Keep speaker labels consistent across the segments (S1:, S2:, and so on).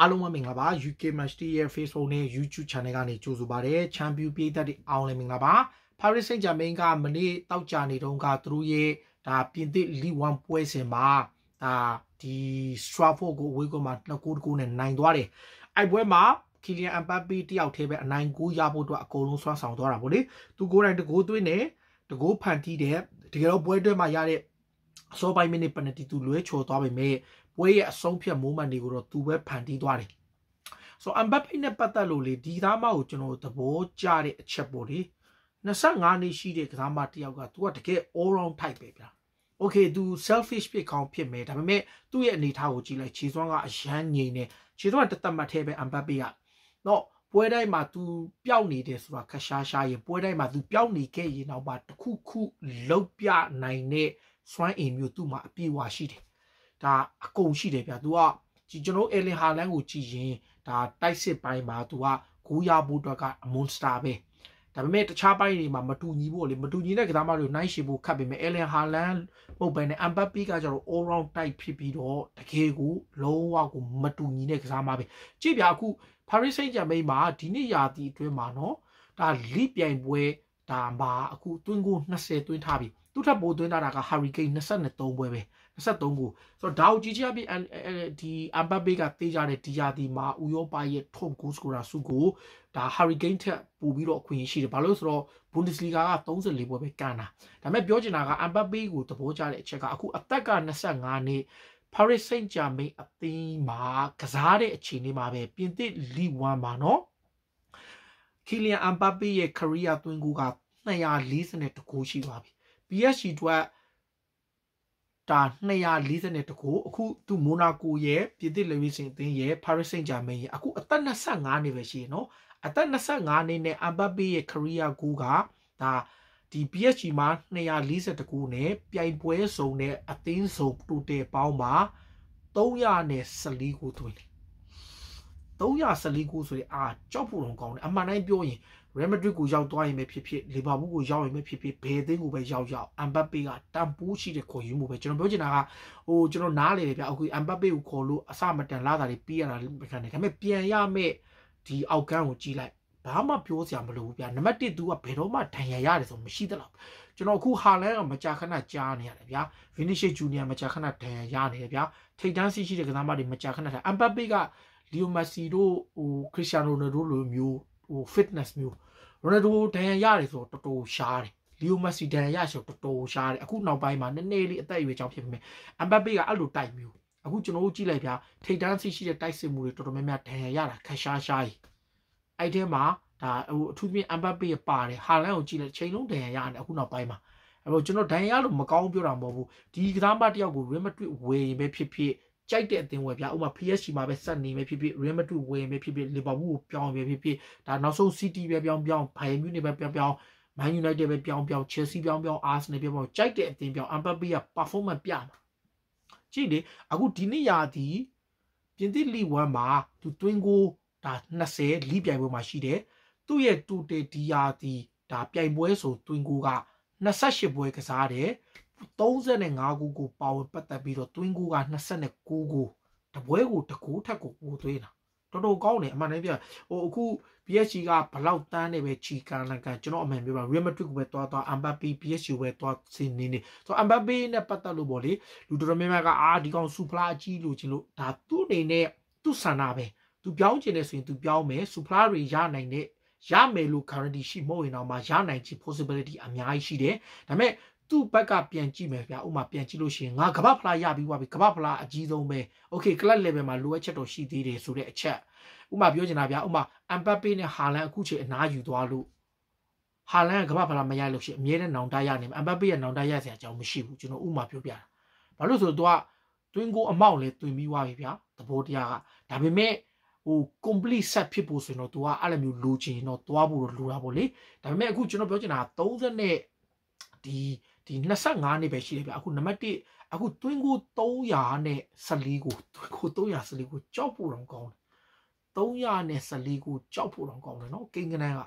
S1: အားလုံးပဲမင်္ဂလာပါ UK Master ရဲ့ Facebook နဲ့ YouTube Channel ကနေကြိုဆိုပါရစေ။ Champion ပြည်သက်တွေအောင်လည်းမင်္ဂလာပါ။ Paris Saint-Germain ကမနေ့တောက်ကြနေတုန်းကသူတို့ရဲ့ဒါပြင်သစ် Ligue 1ပွဲစဉ်မှာဒါဒီ Stratford ကိုဝေးကွန်မှာ2ဂိုးတကူနဲ့နိုင်သွားတယ်။အဲ့ပွဲမှာ Kylian Mbappe တယောက်တည်းပဲအနိုင်ကိုရဖို့အတွက်အကုန်လုံးဆွမ်းဆောင်သွားတာပေါ့လေ။သူကိုယ်တိုင်တကူသွင်းနေတကူဖန်တီးတဲ့တကယ်တော့ပွဲအတွင်းမှာရတဲ့အစောပိုင်းမိနစ်ပနတီသူလွဲချော်သွားပေမဲ့ပွဲရဲ့အဆုံးဖြတ် moment တွေကိုတော့သူပဲဖန်တီးသွားတယ်ဆိုအမ်ဘပ်ပိနဲ့ပတ်သက်လို့လေဒီသားမကိုကျွန်တော်သဘောကျတဲ့အချက်ပေါ့လေ25နှစ်ရှိတဲ့ကစားမတယောက်က तू ကတကယ် all round type ပဲဗျာ okay तू selfish ဖြစ်ကောင်းဖြစ်မယ်ဒါပေမဲ့သူ့ရဲ့အနေထားကိုကြည့်လိုက်ခြေစွမ်းကအရန်ငြိမ်နေခြေစွမ်းကတသက်မှတ်သေးပဲအမ်ဘပ်ပိကတော့ပွဲတိုင်းမှာ तू ပျောက်နေတယ်ဆိုတာခရှားရှားရင်ပွဲတိုင်းမှာ तू ပျောက်နေခဲ့ရင်တော့မှတစ်ခုခုလောက်ပြနိုင်တဲ့စွမ်းအင်မျိုးသူ့မှာအပြည့်အဝရှိတယ်ဒါအကုန်ရှိတယ်ဗျာ तू ကကျွန်တော်အဲလင်ဟာလန်ကိုကြည့်ရင်ဒါတိုက်စစ်ပိုင်းမှာ तू ကဂိုးရဖို့အတွက်က monster ပဲဒါပေမဲ့တခြားပိုင်းတွေမှာမတူညီဖို့လေမတူညီတဲ့ကစားမတွေကိုနိုင်ရှင်ဖို့ခတ်ပေးမယ်အဲလင်ဟာလန်ပုံပဲနဲ့အမ်ဘပ်ပီကကျတော့ all round တိုက်ဖြစ်ပြီးတော့တကယ်ကိုလုံးဝကိုမတူညီတဲ့ကစားမပဲကြည့်ပြအခု Paris Saint-Germain မှာဒီနေ့ရာသီအတွင်းမှာနော်ဒါလိပြိုင်ပွဲဒါမှာအခုတွင်းကို20တွင်းထားပြီသူထပ်ပိုးသွင်းတာက Hurricane 23ပွဲပဲ23ကိုဆိုတော့ဒါကိုကြည့်ကြပြီးဒီအမ်ဘတ်ဘေးကတေးကြတဲ့ဒီယာဒီမှာဥရောပရဲ့ top goal scorer စုကိုဒါ Hurricane ထက်ပိုပြီးတော့အခွင့်အရေးရှိတယ်ဘာလို့လဲဆိုတော့ Bundesliga က34ပွဲပဲကန်တာဒါပေမဲ့ပြောချင်တာကအမ်ဘတ်ဘေးကိုသဘောကျတဲ့အချက်ကအခုအသက်က25နှစ် Paris Saint-Germain အသင်းမှာကစားတဲ့အချိန်လေးမှာပဲပြင်သစ် Ligue 1မှာနော် Kylian Mbappe ရဲ့ career သွင်းကူက240တကူရှိပါပြီ PSG အတွက်တာ242ကိုအခုသူမိုနာကိုရဲ့ပြည်သစ်လေဝီစင်အသင်းရဲ့ Paris Saint-Germain ရဲ့အခုအသက်25နှစ်ပဲရှိရနော်အသက်25နှစ်နဲ့အမ်ဘပ်ပေရဲ့ career goal ကဒါဒီ PSG မှာ242ကိုနဲ့ပြိုင်ပွဲစုံနဲ့အသင်းစုံတိုတယ်ပေါင်းမှာ314ကိုသွင်းတယ်314ကိုဆိုရင်အာကြောက်ဖို့တော့ကောင်းတယ်အမှန်တိုင်းပြောရင် Real Madrid ကိုရောက်သွားရင်ပဲဖြစ်ဖြစ် Liverpool ကိုရောက်ရင်ပဲဖြစ်ဖြစ်ဘယ်အသင်းကိုပဲရောက်ရောက် Mbappe ကတန်ဖိုးရှိတဲ့ခေါ်ယူမှုပဲကျွန်တော်ပြောချင်တာကဟိုကျွန်တော်နားလေတယ်ဗျအခု Mbappe ကိုခေါ်လို့အစမတန်လာတာတွေပြီးရတာမခံနိုင်ဒါပေမဲ့ပြန်ရမယ့်ဒီအောက်ကန်းကိုကြည့်လိုက်ဘာမှပြောစရာမလိုဘူးဗျာနံပါတ်1 तू ကဘယ်တော့မှဒဏ်ရာရတယ်ဆိုမရှိသလောက်ကျွန်တော်အခုဟာလန်ကမကြာခဏကြားနေရတယ်ဗျာဗင်းနီရှေဂျူနီယာမကြာခဏဒဏ်ရာရနေတယ်ဗျာထိတ်တန်းစီရှိတဲ့ကစားမတွေမကြာခဏထားအမ်ပတ်ပေကလီယိုမက်ဆီတို့ဟိုခရစ်စတီယာနိုရိုနယ်ဒိုလိုမျိုးဟို fitness မျိုးရိုနယ်ဒိုဒဏ်ရာရတယ်ဆိုတော့တော်တော်ရှားတယ်လီယိုမက်ဆီဒဏ်ရာရရှိတော့တော်တော်ရှားတယ်အခုနောက်ပိုင်းမှာနည်းနည်းလေးအသက်အရွယ်ကြောင့်ဖြစ်ပေမဲ့အမ်ဘပ်ပေကအဲ့လိုတိုက်မျိုးအခုကျွန်တော်တို့ကြည့်လိုက်ဗျာထိတ်တန်းစီရှိတဲ့တိုက်စစ်မှုတွေတော်တော်များများဒဏ်ရာရတာခက်ရှားရှားကြီးအဲ့ထဲမှာဒါဟိုအထူးသဖြင့်အမ်ဘပ်ပေပါတယ်ဟာလန်ကိုကြည့်လိုက်ချိန်လုံးဒဏ်ရာရတယ်အခုနောက်ပိုင်းမှာအဲ့တော့ကျွန်တော်ဒဏ်ရာလို့မကောင်းပြောတာမဟုတ်ဘူးဒီကစားမတစ်ယောက်ကို remote ဝယ်ရင်ပဲဖြစ်ဖြစ်ကြိုက်တဲ့အသင်းဝယ်ဗျာဥပမာ PSG မှာပဲဆက်နေမယ်ဖြစ်ဖြစ် Real Madrid ဝယ်မယ်ဖြစ်ဖြစ် Liverpool ကိုပြောင်းပဲဖြစ်ဖြစ်ဒါနောက်ဆုံး City ပဲပြောင်းပြောင်း Bayern Munich ပဲပြောင်းပြောင်း Man United ပဲပြောင်းပြောင်း Chelsea ပြောင်းပြောင်း Arsenal ပြောင်းပြောင်းကြိုက်တဲ့အသင်းပြောင်း Mbappe က performance ပြမှာကြည့်လေအခုဒီနေ့ရာသီပြင်သစ် League 1မှာ သူ twin goal ဒါ20လိပြိုင်ပွဲမှာရှိတယ်သူ့ရဲ့တူတေဒီယာတီဒါပြိုင်ပွဲဆို twin goal က28ပွဲကစားတယ်35ခုကိုပါဝင်ပတ်သက်ပြီးတော့ twin ကိုက29ကိုတပွဲကိုတကူထက်ကိုပိုသွေးတာတော်တော်ကောင်းတယ်အမှန်တမ်းပြဟိုအခု PSG ကဘလောက်တန်းနေပဲချီကန်လကန်ကျွန်တော်အမှန်ပြောပါ Real Madrid ကိုပဲသွားသွား Mbappe PSG ကိုပဲသွားစင်းနေနေဆိုတော့ Mbappe နဲ့ပတ်သက်လို့ပေါ့လေလူတော်တော်များများကအာဒီကောင်စူဖလာအကြီးလို့ချင်လို့ဒါသူ့အနေနဲ့သူ့ဆန္ဒပဲသူပြောင်းချင်တယ်ဆိုရင်သူပြောင်းမယ်စူဖလာတွေရနိုင်တဲ့ရမယ်လို့ guarantee ရှိမဟုတ်ရင်တော့မှရနိုင်ချေ possibility အများကြီးရှိတယ်ဒါပေမဲ့သူ့ဘက်ကပြန်ကြည့်မယ်ဗျာဥမာပြန်ကြည့်လို့ရှိရင်ငါကမ္ဘာဖလားရပြီးွားပြီကမ္ဘာဖလားအကြီးဆုံးပဲโอเค club level မှာလိုအပ်ချက်တော့ရှိသေးတယ်ဆိုတဲ့အချက်ဥမာပြောချင်တာဗျာဥမာအမ်ပတ်ပေနဲ့ဟာလန်အခုချိန်အနားယူသွားလို့ဟာလန်ကကမ္ဘာဖလားမရလို့ရှိရင်အမြဲတမ်းနောင်တရနေမှာအမ်ပတ်ပေရဲ့နောင်တရဆရာအကြောင်းမရှိဘူးကျွန်တော်ဥမာပြောပြတာဘာလို့ဆိုတော့ तू တွင်ကိုအမောက်လဲတွင်ပြီးွားပြီဗျာသဘောတရားကဒါပေမဲ့ဟို complete set ဖြစ်ဖို့ဆိုရင်တော့ तू ကအဲ့လိုမျိုးလိုချင်တော့သွားဖို့လိုတာပေါ့လေဒါပေမဲ့အခုကျွန်တော်ပြောချင်တာ30နဲ့ဒီဒီ25နှစ်ပဲရှိတယ်ဗျအခုနံပါတ်1အခု twin ကို300နဲ့14ကို twin ကို314ကိုကြောက်ဖို့တော့ကောင်းတယ်300နဲ့14ကိုကြောက်ဖို့တော့ကောင်းတယ်နော်ကိန်းကနန်းက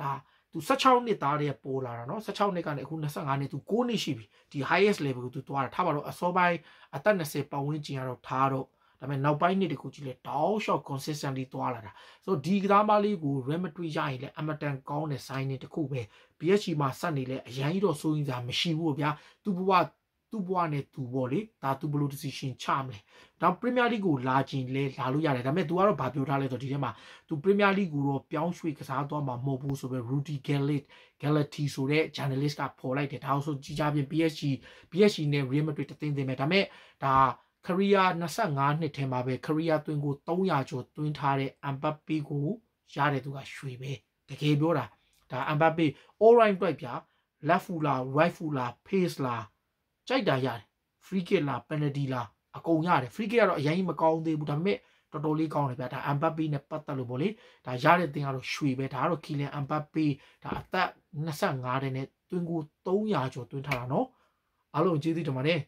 S1: ဒါသူ16နှစ်သားတည်းပေါ်လာတာเนาะ16နှစ်ကနေအခု25နှစ်သူ9နှစ်ရှိပြီဒီ highest level ကိုသူသွားတာထားပါတော့အစောပိုင်းအသက်20ပတ်ဝန်းကျင်ကတော့ထားတော့ဒါပေမဲ့နောက်ပိုင်းနှစ်တခုကြီးလဲတောက်လျှောက် consistently သွားလာတာဆိုတော့ဒီကစားမလေးကို remedy ရရင်လဲအမတန်ကောင်းတဲ့ sign တွေတခုပဲ BSG မှာစက်နေလဲအရင်ကြီးတော့စိုးရင်စားမရှိဘူးဗျာသူ့ဘဝသူ့ဘဝနဲ့သူပေါ့လေဒါသူဘလို့ decision ချမလဲဒါပရီးမီယာလိဂ်ကိုလာခြင်းလဲလာလို့ရတယ်ဒါပေမဲ့ तू ကတော့ဗာပြောထားလဲဆိုဒီထဲမှာ तू ပရီးမီယာလိဂ်ကိုတော့ပြောင်းရွှေ့ကစားသွားမှာမဟုတ်ဘူးဆိုပဲ Rudy Gallagher Gallagher ဆိုတဲ့ journalist ကပေါ်လိုက်တယ်ဒါအောင်ဆိုကြီးကြပြင် PSG PSG နဲ့ Real Madrid တင်းတင်းပဲဒါပေမဲ့ဒါခရီးယား25နှစ်ထဲမှာပဲခရီးယားတွင်းကို300ကျော်တွင်းထားတဲ့အမ်ပတ်ပီကိုရတဲ့သူကရွှေပဲတကယ်ပြောတာဒါအမ်ပတ်ပီ all right တွက်ပြ left foot လား right foot လား pace လားကြိုက်တာရတယ် free kick လား penalty လားအကုန်ရတယ် free kick ကတော့အရင်မကောင်းသေးဘူးဒါပေမဲ့တော်တော်လေးကောင်းတယ်ဗျာဒါအမ်ပတ်ပီနဲ့ပတ်သက်လို့ပေါ့လေဒါရတဲ့တင်ကတော့ရွှေပဲဒါကတော့ကီလန်အမ်ပတ်ပီဒါအသက်25တဲ့နဲ့တွင်းကို300ကျော်တွင်းထားတာနော်အားလုံးကျေးဇူးတင်ပါတယ်